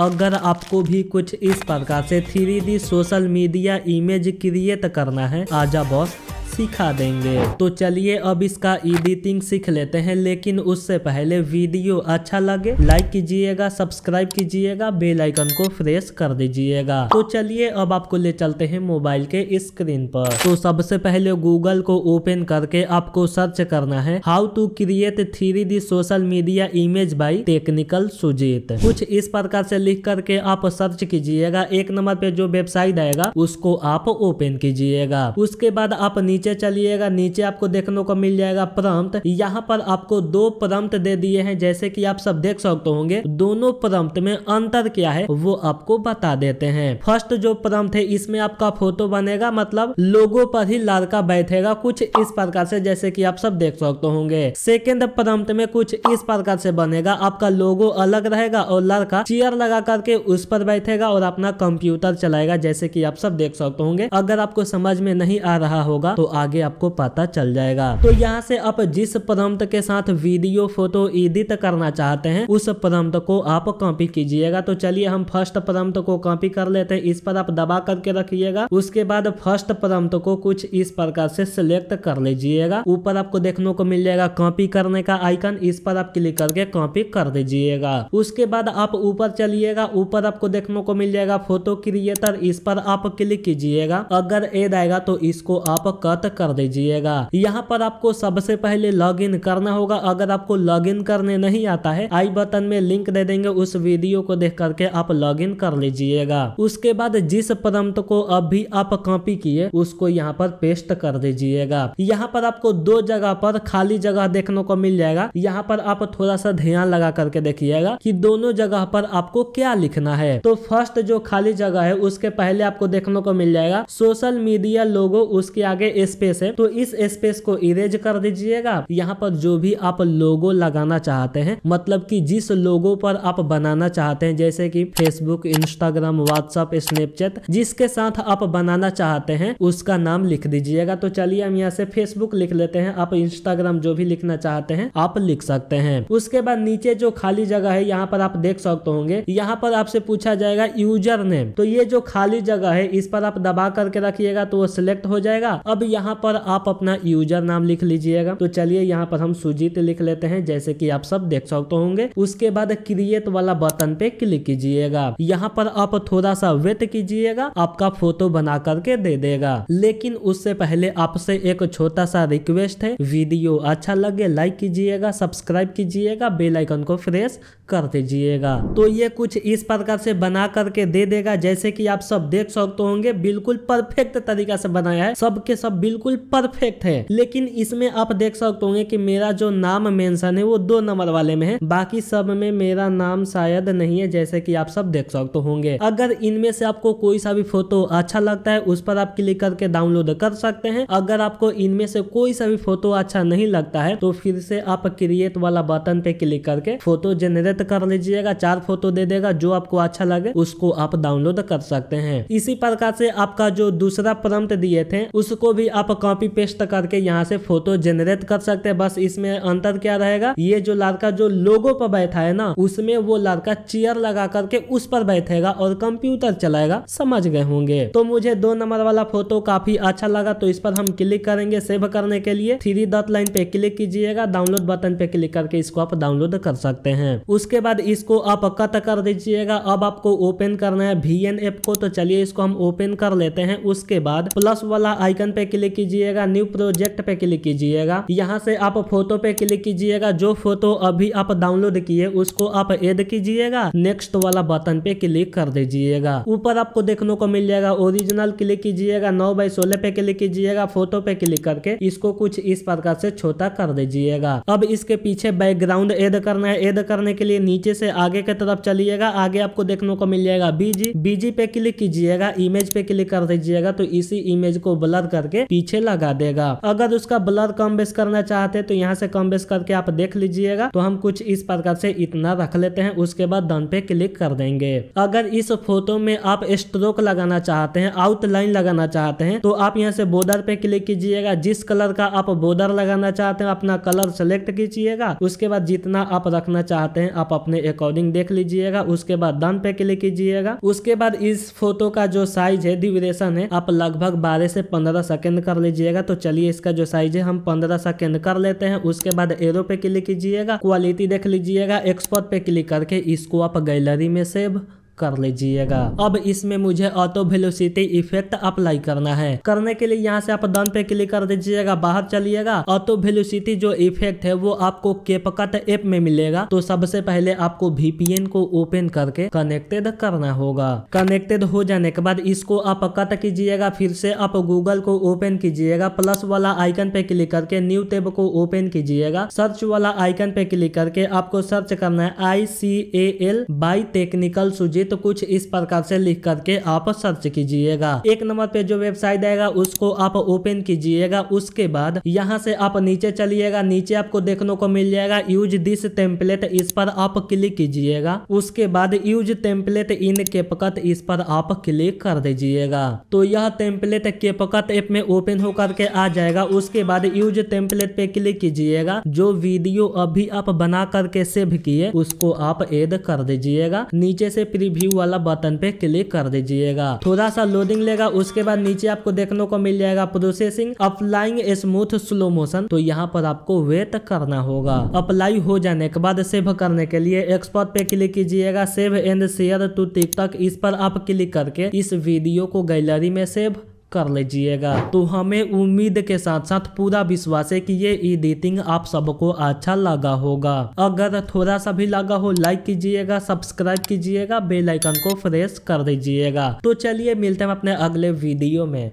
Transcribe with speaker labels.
Speaker 1: अगर आपको भी कुछ इस प्रकार से three social media image create करना है आजा बॉस सिखा देंगे तो चलिए अब इसका एडिटिंग सीख लेते हैं लेकिन उससे पहले वीडियो अच्छा लगे लाइक कीजिएगा सब्सक्राइब कीजिएगा बेल आइकन को प्रेस कर दीजिएगा तो चलिए अब आपको ले चलते हैं मोबाइल के स्क्रीन पर तो सबसे पहले गूगल को ओपन करके आपको सर्च करना है how to create three D social media image by technical Sujeet कुछ इस प्रकार से लिख करके आप सर्च कीजिएगा एक नंबर पे जो वेबसाइट आएगा उसको आप ओपन कीजिएगा उसके बाद आप नीचे नीचे चलिएगा नीचे आपको देखने को मिल जाएगा प्रम्प्ट यहाँ पर आपको दो प्रम्प्ट दे दिए हैं जैसे कि आप सब देख सकते होंगे दोनों प्रम्प्ट में अंतर क्या है वो आपको बता देते हैं फर्स्ट जो प्रम्प्ट है इसमें आपका फोटो बनेगा मतलब लोगों पर ही लड़का बैठेगा कुछ इस प्रकार से जैसे की आप सब देख सकते होंगे सेकेंड प्रम्प्ट में कुछ इस प्रकार से बनेगा आपका लोगो अलग रहेगा और लड़का चेयर लगा करके उस पर बैठेगा और अपना कंप्यूटर चलाएगा जैसे कि आप सब देख सकते होंगे अगर आपको समझ में नहीं आ रहा होगा तो आगे आपको पता चल जाएगा तो यहाँ से आप जिस प्रम्प्ट के साथ वीडियो फोटो एडिट करना चाहते हैं उस प्रम्प्ट को आप कॉपी कीजिएगा तो चलिए हम फर्स्ट प्रम्प्ट को कॉपी कर लेते हैं इस पर आप दबा करके रखिएगा उसके बाद फर्स्ट प्रम्प्ट को कुछ इस प्रकार से सिलेक्ट कर लीजिएगा ऊपर आपको देखने को मिल जाएगा कॉपी करने का आइकन इस पर आप क्लिक करके कॉपी कर दीजिएगा उसके बाद आप ऊपर चलिएगा ऊपर आपको देखने को मिल जाएगा फोटो क्रिएटर इस पर आप क्लिक कीजिएगा अगर एड आएगा तो इसको आप कट बात कर दीजिएगा यहाँ पर आपको सबसे पहले लॉग इन करना होगा अगर आपको लॉग इन करने नहीं आता है आई बटन में लिंक दे देंगे उस वीडियो को देख करके आप लॉग कर लीजिएगा उसके बाद जिस प्रम्प्ट को अभी आप कॉपी किए उसको यहाँ पर पेस्ट कर दीजिएगा यहाँ पर आपको दो जगह पर खाली जगह देखने को मिल जाएगा यहाँ पर आप थोड़ा सा ध्यान लगा करके देखिएगा कि दोनों जगह पर आपको क्या लिखना है तो फर्स्ट जो खाली जगह है उसके पहले आपको देखने को मिल जाएगा सोशल मीडिया लोगो उसके आगे स्पेस है तो इस स्पेस को इरेज कर दीजिएगा यहाँ पर जो भी आप लोगो लगाना चाहते हैं मतलब कि जिस लोगो पर आप बनाना चाहते हैं जैसे कि फेसबुक इंस्टाग्राम व्हाट्सअप स्नैपचैट जिसके साथ आप बनाना चाहते हैं उसका नाम लिख दीजिएगा तो चलिए हम यहाँ से फेसबुक लिख लेते हैं आप इंस्टाग्राम जो भी लिखना चाहते हैं आप लिख सकते हैं उसके बाद नीचे जो खाली जगह है यहाँ पर आप देख सकते होंगे यहाँ पर आपसे पूछा जाएगा यूजर नेम तो ये जो खाली जगह है इस पर आप दबा करके रखिएगा तो वो सिलेक्ट हो जाएगा अब यहाँ पर आप अपना यूजर नाम लिख लीजिएगा तो चलिए यहाँ पर हम सुजीत लिख लेते हैं जैसे कि आप सब देख सकते होंगे उसके बाद क्रिएट वाला बटन पे क्लिक कीजिएगा यहाँ पर आप थोड़ा सा वेट कीजिएगा आपका फोटो बना करके दे देगा लेकिन उससे पहले आपसे एक छोटा सा रिक्वेस्ट है वीडियो अच्छा लगे लाइक कीजिएगा सब्सक्राइब कीजिएगा बेलाइकन को फ्रेश कर दीजिएगा तो ये कुछ इस प्रकार से बना करके दे देगा जैसे कि आप सब देख सकते होंगे बिल्कुल परफेक्ट तरीका से बनाया है सबके सब बिल्कुल परफेक्ट है लेकिन इसमें आप देख सकते होंगे कि मेरा जो नाम मेंशन है वो दो नंबर वाले में है बाकी सब में मेरा नाम शायद नहीं है जैसे कि आप सब देख सकते होंगे अगर इनमें से आपको कोई सा भी फोटो अच्छा लगता है उस पर आप क्लिक करके डाउनलोड कर सकते हैं अगर आपको इनमें से कोई सा भी फोटो अच्छा नहीं लगता है तो फिर से आप क्रिएट वाला बटन पे क्लिक करके फोटो जनरेट सेलेक्ट कर लीजिएगा चार फोटो दे देगा जो आपको अच्छा लगे उसको आप डाउनलोड कर सकते हैं इसी प्रकार से आपका जो दूसरा प्रम्प्ट दिए थे उसको भी आप कॉपी पेस्ट करके यहाँ से फोटो जेनरेट कर सकते हैं बस इसमें अंतर क्या रहेगा ये जो लड़का जो लोगो पर बैठा है ना उसमें वो लड़का चेयर लगा करके उस पर बैठेगा और कंप्यूटर चलाएगा समझ गए होंगे तो मुझे दो नंबर वाला फोटो काफी अच्छा लगा तो इस पर हम क्लिक करेंगे सेव करने के लिए थ्री डॉट लाइन पे क्लिक कीजिएगा डाउनलोड बटन पे क्लिक करके इसको आप डाउनलोड कर सकते हैं उसके उसके बाद इसको आप कट कर दीजिएगा अब आपको ओपन करना है वी ऐप को तो चलिए इसको हम ओपन कर लेते हैं उसके बाद प्लस वाला आइकन पे क्लिक कीजिएगा न्यू प्रोजेक्ट पे क्लिक कीजिएगा यहाँ से आप फोटो पे क्लिक कीजिएगा जो फोटो अभी आप डाउनलोड किए उसको आप एड कीजिएगा नेक्स्ट वाला बटन पे क्लिक कर दीजिएगा ऊपर आपको देखने को मिल जाएगा ओरिजिनल क्लिक कीजिएगा नौ बाई सोलह पे क्लिक कीजिएगा फोटो पे क्लिक करके इसको कुछ इस प्रकार से छोटा कर दीजिएगा अब इसके पीछे बैकग्राउंड एड करना है एड करने के लिए लिए नीचे से आगे के तरफ चलिएगा आगे आपको देखने को मिल जाएगा बीजी बीजी पे क्लिक कीजिएगा इमेज पे क्लिक कर दीजिएगा तो इसी इमेज को ब्लर करके पीछे लगा देगा अगर उसका ब्लर कम बेस करना चाहते तो यहाँ से कम बेस करके आप देख लीजिएगा तो हम कुछ इस प्रकार से इतना रख लेते हैं उसके बाद डन पे क्लिक कर देंगे अगर इस फोटो में आप स्ट्रोक लगाना चाहते हैं आउटलाइन लगाना चाहते हैं तो आप यहाँ से बॉर्डर पे क्लिक कीजिएगा जिस कलर का आप बॉर्डर लगाना चाहते हैं अपना कलर सेलेक्ट कीजिएगा उसके बाद जितना आप रखना चाहते हैं आप आप अपने अकॉर्डिंग देख लीजिएगा उसके बाद डन पे क्लिक कीजिएगा उसके बाद इस फोटो का जो साइज है ड्यूरेशन है आप लगभग बारह से पंद्रह सेकेंड कर लीजिएगा तो चलिए इसका जो साइज है हम पंद्रह सेकेंड कर लेते हैं उसके बाद एरो पे क्लिक कीजिएगा क्वालिटी देख लीजिएगा एक्सपर्ट पे क्लिक करके इसको आप गैलरी में सेव कर लीजिएगा अब इसमें मुझे ऑटो वेलोसिटी इफेक्ट अप्लाई करना है करने के लिए यहाँ से आप डन पे क्लिक कर दीजिएगा बाहर चलिएगा ऑटो वेलोसिटी जो इफेक्ट है वो आपको केपकट ऐप में मिलेगा तो सबसे पहले आपको वीपीएन को ओपन करके कनेक्टेड करना होगा कनेक्टेड हो जाने के बाद इसको आप कट कीजिएगा फिर से आप गूगल को ओपन कीजिएगा प्लस वाला आइकन पे क्लिक करके न्यू टेब को ओपन कीजिएगा सर्च वाला आइकन पे क्लिक करके आपको सर्च करना है I C A L by technical Sujeet तो कुछ इस प्रकार से लिख करके आप सर्च कीजिएगा एक नंबर पे जो वेबसाइट आएगा उसको आप ओपन कीजिएगा उसके बाद यहाँ से आप नीचे चलिएगा नीचे आपको देखने को मिल जाएगा यूज दिस टेम्पलेट इस पर आप क्लिक कीजिएगा उसके बाद यूज टेम्पलेट इन केपकत इस पर आप क्लिक कर दीजिएगा तो यह टेम्पलेट केपकत ऐप में ओपन होकर के आ जाएगा उसके बाद यूज टेम्पलेट पे क्लिक कीजिएगा जो वीडियो अभी आप बना करके सेव किए उसको आप एड कर दीजिएगा नीचे से प्रीव्यू व्यू वाला बटन पे क्लिक कर दीजिएगा थोड़ा सा लोडिंग लेगा उसके बाद नीचे आपको देखने को मिल जाएगा processing applying smooth slow motion तो यहाँ पर आपको वेट करना होगा अप्लाई हो जाने के बाद सेव करने के लिए एक्सपर्ट पे क्लिक कीजिएगा save and share to TikTok इस पर आप क्लिक करके इस वीडियो को गैलरी में सेव कर लीजिएगा तो हमें उम्मीद के साथ साथ पूरा विश्वास है कि ये एडिटिंग आप सबको अच्छा लगा होगा अगर थोड़ा सा भी लगा हो लाइक कीजिएगा सब्सक्राइब कीजिएगा बेल आइकन को प्रेस कर दीजिएगा तो चलिए मिलते हैं अपने अगले वीडियो में